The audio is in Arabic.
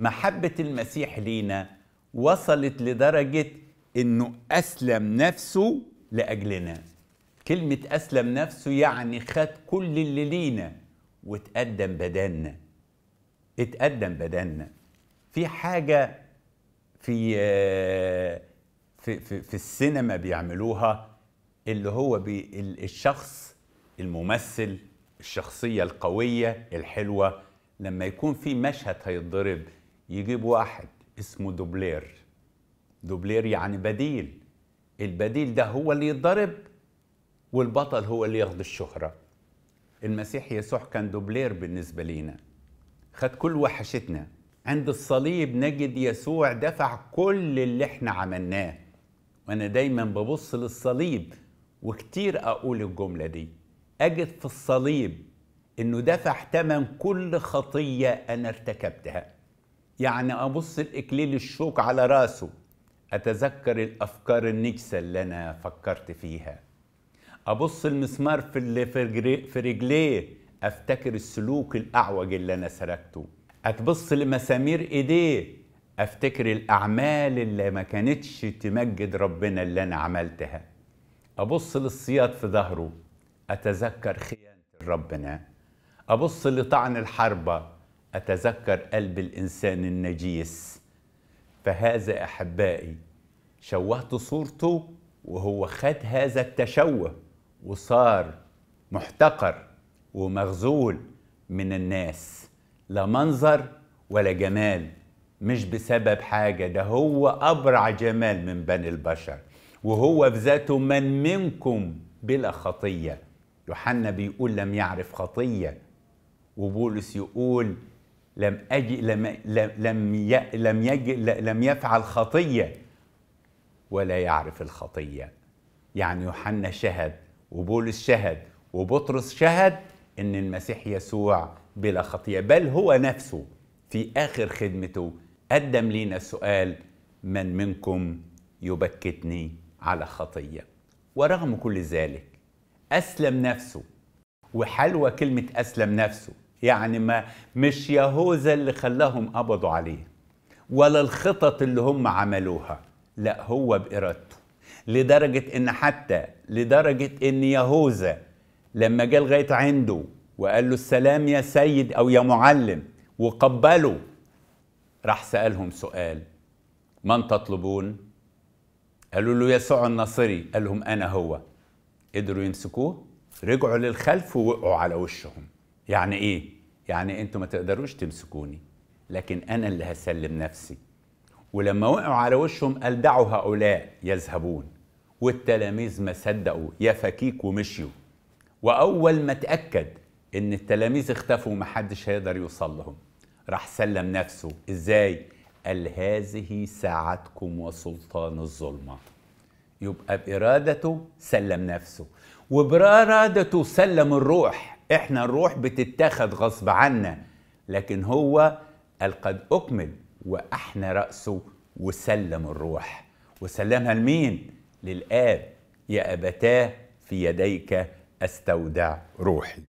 محبة المسيح لينا وصلت لدرجة إنه أسلم نفسه لأجلنا كلمة أسلم نفسه يعني خد كل اللي لينا واتقدم بدلنا اتقدم بدلنا في حاجة في في في, في السينما بيعملوها اللي هو بي الشخص الممثل الشخصية القوية الحلوة لما يكون في مشهد هيتضرب يجيب واحد اسمه دوبلير دوبلير يعني بديل البديل ده هو اللي يتضرب والبطل هو اللي ياخد الشهرة المسيح يسوع كان دوبلير بالنسبة لينا خد كل وحشتنا عند الصليب نجد يسوع دفع كل اللي احنا عملناه وانا دايما ببص للصليب وكتير اقول الجملة دي اجد في الصليب انه دفع تمن كل خطية انا ارتكبتها يعني ابص الاكليل الشوك على راسه اتذكر الافكار النجسه اللي انا فكرت فيها ابص المسمار في في رجليه افتكر السلوك الاعوج اللي انا سلكته اتبص لمسامير ايديه افتكر الاعمال اللي ما كانتش تمجد ربنا اللي انا عملتها ابص للصياد في ظهره اتذكر خيانه ربنا ابص لطعن الحربه أتذكر قلب الإنسان النجيس فهذا أحبائي شوهت صورته وهو خد هذا التشوه وصار محتقر ومغزول من الناس لا منظر ولا جمال مش بسبب حاجة ده هو أبرع جمال من بني البشر وهو في ذاته من منكم بلا خطية يوحنا بيقول لم يعرف خطية وبولس يقول لم أجي لم لم لم يجي لم يفعل خطية ولا يعرف الخطية يعني يوحنا شهد وبولس شهد وبطرس شهد إن المسيح يسوع بلا خطية بل هو نفسه في آخر خدمته قدم لينا سؤال من منكم يبكتني على خطية ورغم كل ذلك أسلم نفسه وحلوة كلمة أسلم نفسه يعني ما مش يهوذا اللي خلاهم قبضوا عليه ولا الخطط اللي هم عملوها لا هو بإرادته لدرجة إن حتى لدرجة إن يهوذا لما جه لغاية عنده وقال له السلام يا سيد أو يا معلم وقبله راح سألهم سؤال من تطلبون؟ قالوا له يسوع الناصري قال لهم أنا هو قدروا يمسكوه رجعوا للخلف ووقعوا على وشهم يعني إيه؟ يعني انتوا ما تقدروش تمسكوني لكن انا اللي هسلم نفسي ولما وقعوا على وشهم قال دعوا هؤلاء يذهبون والتلاميذ ما صدقوا يا فكيك ومشيوا واول ما تاكد ان التلاميذ اختفوا ومحدش هيقدر يوصل لهم راح سلم نفسه ازاي قال هذه ساعتكم وسلطان الظلمه يبقى بارادته سلم نفسه وبارادته سلم الروح احنا الروح بتتخذ غصب عنا لكن هو قال قد اكمل واحنى راسه وسلم الروح وسلمها لمين للاب يا ابتاه في يديك استودع روحي